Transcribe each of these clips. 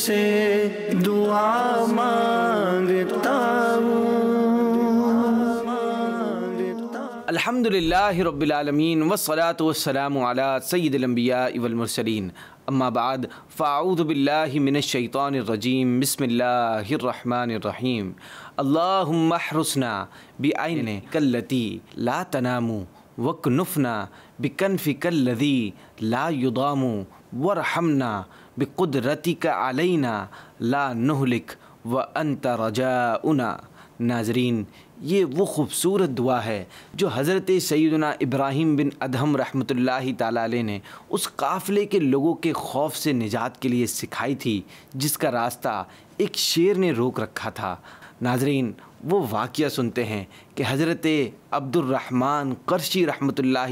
से दुआ मांगता अल्हम्दुलिल्लाह रब्बिल आलमीन वस्सलातु वस्सलामु अला सय्यिदिल अंबिया वल मुरसलीन अम्मा बाद फ़ाऊद बिल्लाहि मिनश शैतानिर रजीम बिस्मिल्लाहिर रहमानिर रहीम अल्लाहुम्मा हरुसना बिआइने कल्लती ला तनामू वकनुफना बिकनफिकल्लज़ी ला युदामू वरहमना बेकुदरती का आलना ला नहलिक व अनत रजाउना नाजरीन ये वो ख़ूबसूरत दुआ है जो हज़रत सैदना इब्राहिम बिन अदहम रहमत ला ने उस काफ़िले के लोगों के खौफ से निजात के लिए सिखाई थी जिसका रास्ता एक शेर ने रोक रखा था नाजरीन वो वाक़ सुनते हैं कि हज़रत अब्दुलरहमान करशी रहमत ला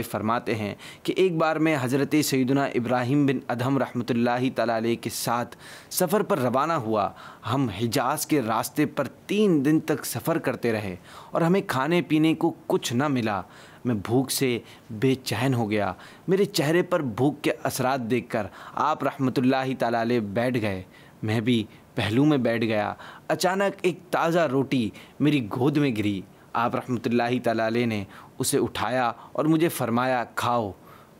फ़रमाते हैं कि एक बार मैं हज़रत सैदना इब्राहिम बिन अदम रहमत ला के साथ सफ़र पर रवाना हुआ हम हिजाज के रास्ते पर तीन दिन तक सफ़र करते रहे और हमें खाने पीने को कुछ ना मिला मैं भूख से बेचैन हो गया मेरे चेहरे पर भूख के असरा देख कर आप रहमत ला बैठ गए मैं भी पहलू में बैठ गया अचानक एक ताज़ा रोटी मेरी गोद में गिरी आप रहमतुल्लाहि तआला ने उसे उठाया और मुझे फरमाया खाओ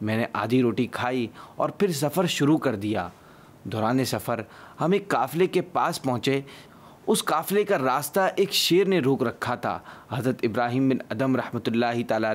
मैंने आधी रोटी खाई और फिर सफ़र शुरू कर दिया दौरान सफ़र हम एक काफ़िले के पास पहुँचे उस काफ़िले का रास्ता एक शेर ने रोक रखा था हज़रत इब्राहिम बिन अदम रहमतुल्लाहि तआला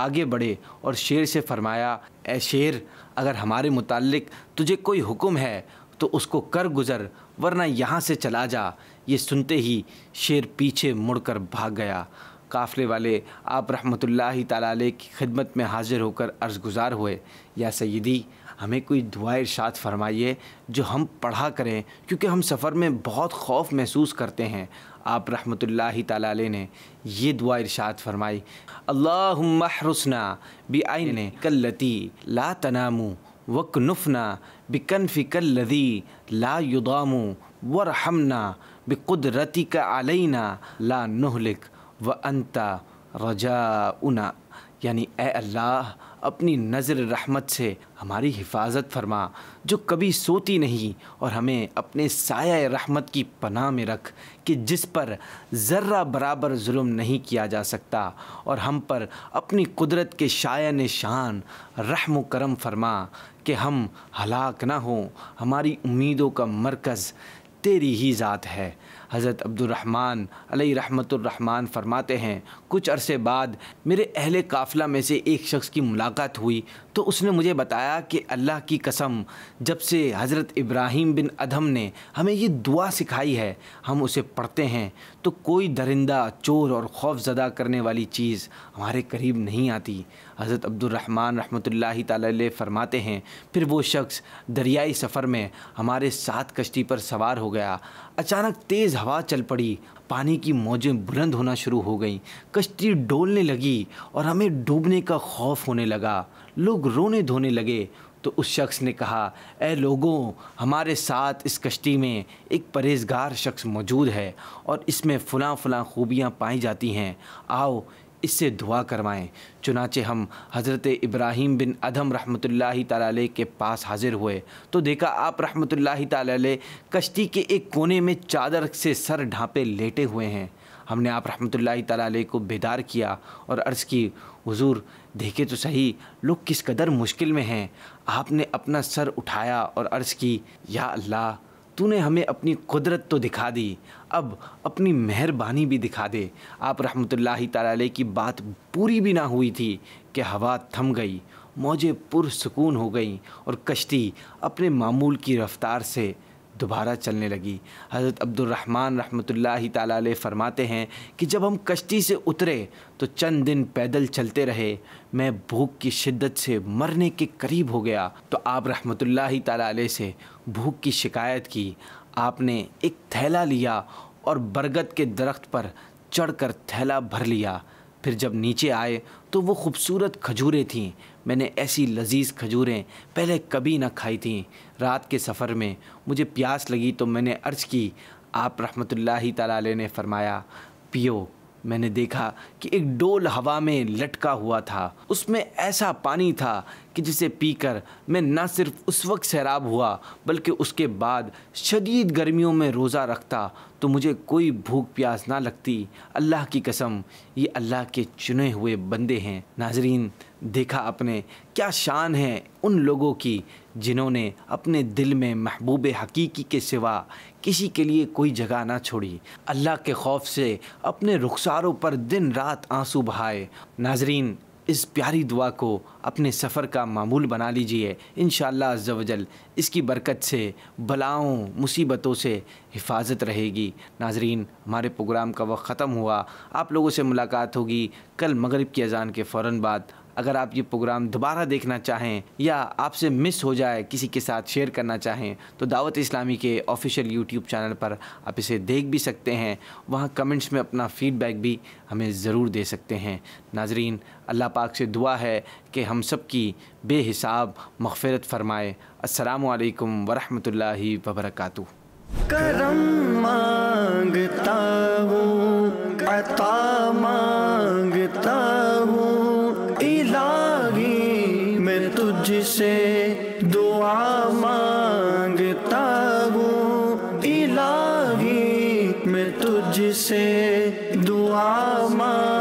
आगे बढ़े और शेर से फरमाया ए शेर अगर हमारे मुतल तुझे कोई हुक्म है तो उसको कर गुज़र वरना यहाँ से चला जा ये सुनते ही शेर पीछे मुड़कर भाग गया काफ़ले वाले आप रहमतुल्ला ताली की खिदमत में हाजिर होकर अर्ज़गुजार हुए या सईदी हमें कोई दुआ इर्शाद फरमाइए जो हम पढ़ा करें क्योंकि हम सफ़र में बहुत खौफ महसूस करते हैं आप रहमतुल्ला ताली ने यह दुआ इर्शाद फरमाई अल्लाह हरसना बी ने कल्लती ला तनामू वकनुफना بكنفك الذي لا يضام وارحمنا بقدرتك علينا لا نهلك وأنت رجاؤنا यानी ए अल्लाह अपनी नज़र रहमत से हमारी हिफाजत फरमा जो कभी सोती नहीं और हमें अपने साय रहमत की पनाह में रख कि जिस पर ज़र्रा बराबर जुल्म नहीं किया जा सकता और हम पर अपनी कुदरत के शायन शान रहम करम फरमा कि हम हलाक ना हों हमारी उम्मीदों का मरकज़ तेरी ही ज़ात है हज़रत अब्दुलरहमान अलैहि रहमतुर्रहमान फरमाते हैं कुछ अरसे बाद मेरे अहले काफ़िला में से एक शख्स की मुलाकात हुई तो उसने मुझे बताया कि अल्लाह की कसम जब से हज़रत इब्राहिम बिन अदम ने हमें ये दुआ सिखाई है हम उसे पढ़ते हैं तो कोई दरिंदा चोर और खौफ ज़दा करने वाली चीज़ हमारे करीब नहीं आती हज़रत अब्दुलरहमान रहमतुल्लाह ताली फरमाते हैं फिर वो शख्स दरियाई सफ़र में हमारे साथ कश्ती पर सवार हो गया अचानक तेज़ हवा चल पड़ी पानी की मौजें बुलंद होना शुरू हो गईं कश्ती डोलने लगी और हमें डूबने का खौफ होने लगा लोग रोने धोने लगे तो उस शख्स ने कहा ए लोगों हमारे साथ इस कश्ती में एक परहेजगार शख्स मौजूद है और इसमें फ़लाँ फ़लाँ खूबियाँ पाई जाती हैं आओ इससे दुआ करवाएं चुनाचे हम हज़रत इब्राहिम बिन अदम रहमत ताल के पास हाजिर हुए तो देखा आप रहमत ताल कश्ती के एक कोने में चादर से सर ढाँपे लेटे हुए हैं हमने आप रहमत ताल को बेदार किया और अर्ज़ की हुजूर देखे तो सही लोग किस कदर मुश्किल में हैं आपने अपना सर उठाया और अर्ज़ की या अल्लाह तूने हमें अपनी कुदरत तो दिखा दी अब अपनी मेहरबानी भी दिखा दे आप रहमतुल्लाह तला की बात पूरी भी ना हुई थी कि हवा थम गई मौजें पुरसकून हो गई और कश्ती अपने मामूल की रफ़्तार से दोबारा चलने लगी हज़रत अब्दुलरहमान ला ताली फरमाते हैं कि जब हम कश्ती से उतरे तो चंद दिन पैदल चलते रहे मैं भूख की शिद्दत से मरने के करीब हो गया तो आप रहमत ला से भूख की शिकायत की आपने एक थैला लिया और बरगद के दरख्त पर चढ़कर थैला भर लिया फिर जब नीचे आए तो वो खूबसूरत खजूरें थीं मैंने ऐसी लजीज खजूरें पहले कभी ना खाई थीं रात के सफ़र में मुझे प्यास लगी तो मैंने अर्ज़ की आप रहमत ताली ने फरमाया पियो मैंने देखा कि एक डोल हवा में लटका हुआ था उसमें ऐसा पानी था कि जिसे पीकर मैं न सिर्फ उस वक्त सैराब हुआ बल्कि उसके बाद शदीद गर्मियों में रोज़ा रखता तो मुझे कोई भूख प्यास ना लगती अल्लाह की कसम ये अल्लाह के चुने हुए बंदे हैं नाजरीन देखा अपने क्या शान है उन लोगों की जिन्होंने अपने दिल में महबूब हकीकी के सिवा किसी के लिए कोई जगह ना छोड़ी अल्लाह के खौफ से अपने रुखसारों पर दिन रात आंसू बहाए नाजरीन इस प्यारी दुआ को अपने सफ़र का मामूल बना लीजिए इन शजल इसकी बरकत से बलाओं मुसीबतों से हिफाजत रहेगी नाजरीन हमारे प्रोग्राम का वक्त ख़त्म हुआ आप लोगों से मुलाकात होगी कल मगरब की अजान के फ़ौर बाद अगर आप ये प्रोग्राम दोबारा देखना चाहें या आपसे मिस हो जाए किसी के साथ शेयर करना चाहें तो दावत इस्लामी के ऑफिशियल यूट्यूब चैनल पर आप इसे देख भी सकते हैं वहाँ कमेंट्स में अपना फ़ीडबैक भी हमें ज़रूर दे सकते हैं नाजरीन अल्लाह पाक से दुआ है कि हम सब की बेहिसाब मगफ़रत फरमाए असलकम वरहमल वबरकू करम हूँ इलाही मैं तुझसे दुआ माँ